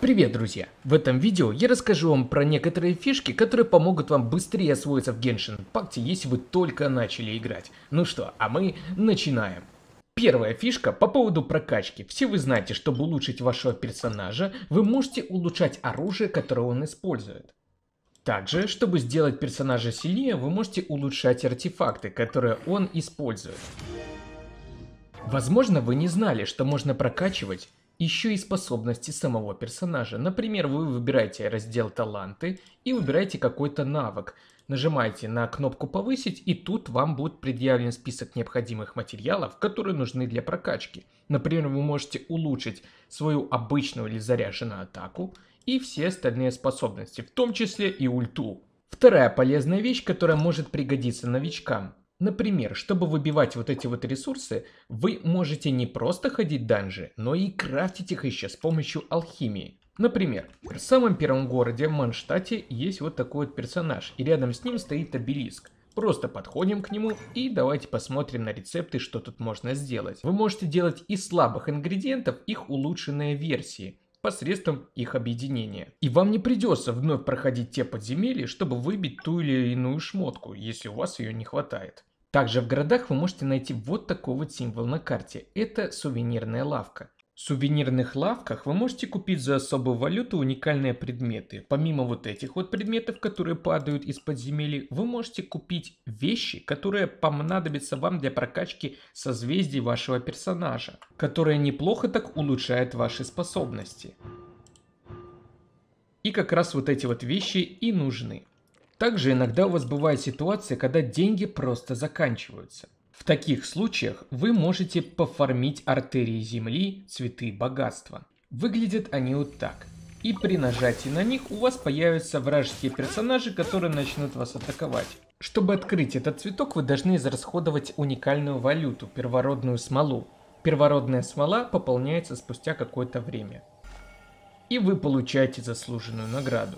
Привет, друзья! В этом видео я расскажу вам про некоторые фишки, которые помогут вам быстрее освоиться в Genshin Impact, если вы только начали играть. Ну что, а мы начинаем. Первая фишка по поводу прокачки. Все вы знаете, чтобы улучшить вашего персонажа, вы можете улучшать оружие, которое он использует. Также, чтобы сделать персонажа сильнее, вы можете улучшать артефакты, которые он использует. Возможно, вы не знали, что можно прокачивать еще и способности самого персонажа. Например, вы выбираете раздел «Таланты» и выбираете какой-то навык. Нажимаете на кнопку «Повысить» и тут вам будет предъявлен список необходимых материалов, которые нужны для прокачки. Например, вы можете улучшить свою обычную или заряженную атаку и все остальные способности, в том числе и ульту. Вторая полезная вещь, которая может пригодиться новичкам Например, чтобы выбивать вот эти вот ресурсы, вы можете не просто ходить данжи, но и крафтить их еще с помощью алхимии. Например, в самом первом городе, Манштате, есть вот такой вот персонаж, и рядом с ним стоит обелиск. Просто подходим к нему и давайте посмотрим на рецепты, что тут можно сделать. Вы можете делать из слабых ингредиентов их улучшенные версии посредством их объединения. И вам не придется вновь проходить те подземелья, чтобы выбить ту или иную шмотку, если у вас ее не хватает. Также в городах вы можете найти вот такой вот символ на карте. Это сувенирная лавка. В сувенирных лавках вы можете купить за особую валюту уникальные предметы. Помимо вот этих вот предметов, которые падают из подземелья, вы можете купить вещи, которые понадобятся вам для прокачки созвездий вашего персонажа, которые неплохо так улучшают ваши способности. И как раз вот эти вот вещи и нужны. Также иногда у вас бывает ситуация, когда деньги просто заканчиваются. В таких случаях вы можете пофармить артерии земли цветы богатства. Выглядят они вот так. И при нажатии на них у вас появятся вражеские персонажи, которые начнут вас атаковать. Чтобы открыть этот цветок, вы должны израсходовать уникальную валюту, первородную смолу. Первородная смола пополняется спустя какое-то время. И вы получаете заслуженную награду.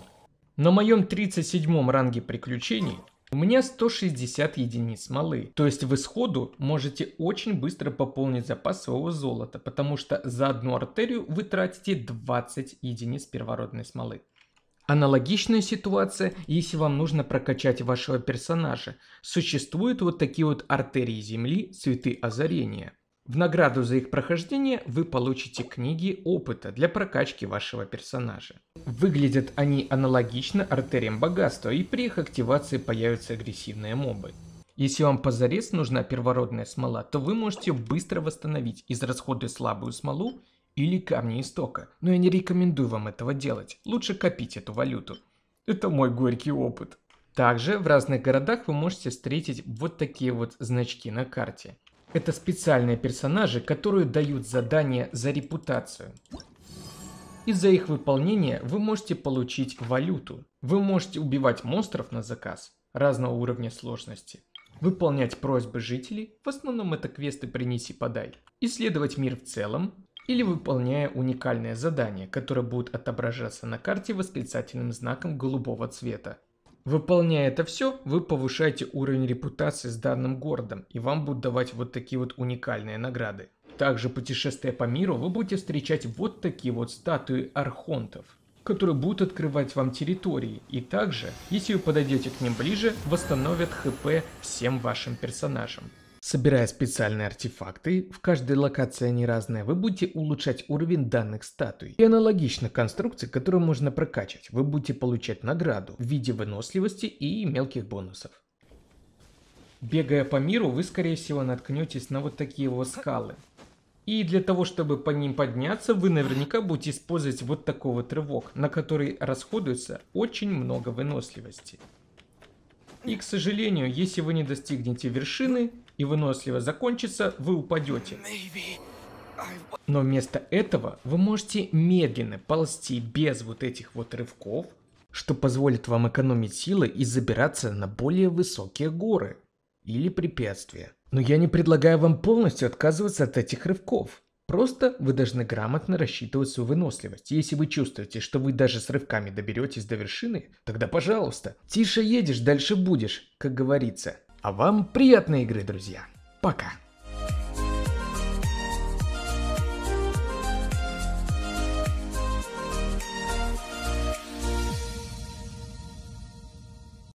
На моем 37 ранге приключений у меня 160 единиц малы, то есть в исходу можете очень быстро пополнить запас своего золота, потому что за одну артерию вы тратите 20 единиц первородной смолы. Аналогичная ситуация, если вам нужно прокачать вашего персонажа. Существуют вот такие вот артерии земли, цветы озарения – в награду за их прохождение вы получите книги опыта для прокачки вашего персонажа. Выглядят они аналогично артериям богатства и при их активации появятся агрессивные мобы. Если вам позарез нужна первородная смола, то вы можете быстро восстановить, израсходуя слабую смолу или камни истока. Но я не рекомендую вам этого делать, лучше копить эту валюту. Это мой горький опыт. Также в разных городах вы можете встретить вот такие вот значки на карте. Это специальные персонажи, которые дают задания за репутацию. И за их выполнение вы можете получить валюту. Вы можете убивать монстров на заказ разного уровня сложности, выполнять просьбы жителей, в основном это квесты «Принеси-подай», исследовать мир в целом, или выполняя уникальное задание, которое будет отображаться на карте восклицательным знаком голубого цвета. Выполняя это все, вы повышаете уровень репутации с данным городом, и вам будут давать вот такие вот уникальные награды. Также путешествуя по миру, вы будете встречать вот такие вот статуи архонтов, которые будут открывать вам территории, и также, если вы подойдете к ним ближе, восстановят хп всем вашим персонажам. Собирая специальные артефакты, в каждой локации они разные, вы будете улучшать уровень данных статуй. И аналогично конструкции, которую можно прокачать, вы будете получать награду в виде выносливости и мелких бонусов. Бегая по миру, вы скорее всего наткнетесь на вот такие вот скалы. И для того, чтобы по ним подняться, вы наверняка будете использовать вот такой вот рывок, на который расходуется очень много выносливости. И, к сожалению, если вы не достигнете вершины, и выносливость закончится, вы упадете. Но вместо этого вы можете медленно ползти без вот этих вот рывков, что позволит вам экономить силы и забираться на более высокие горы или препятствия. Но я не предлагаю вам полностью отказываться от этих рывков. Просто вы должны грамотно рассчитывать свою выносливость. Если вы чувствуете, что вы даже с рывками доберетесь до вершины, тогда пожалуйста. Тише едешь, дальше будешь, как говорится. А вам приятной игры, друзья. Пока.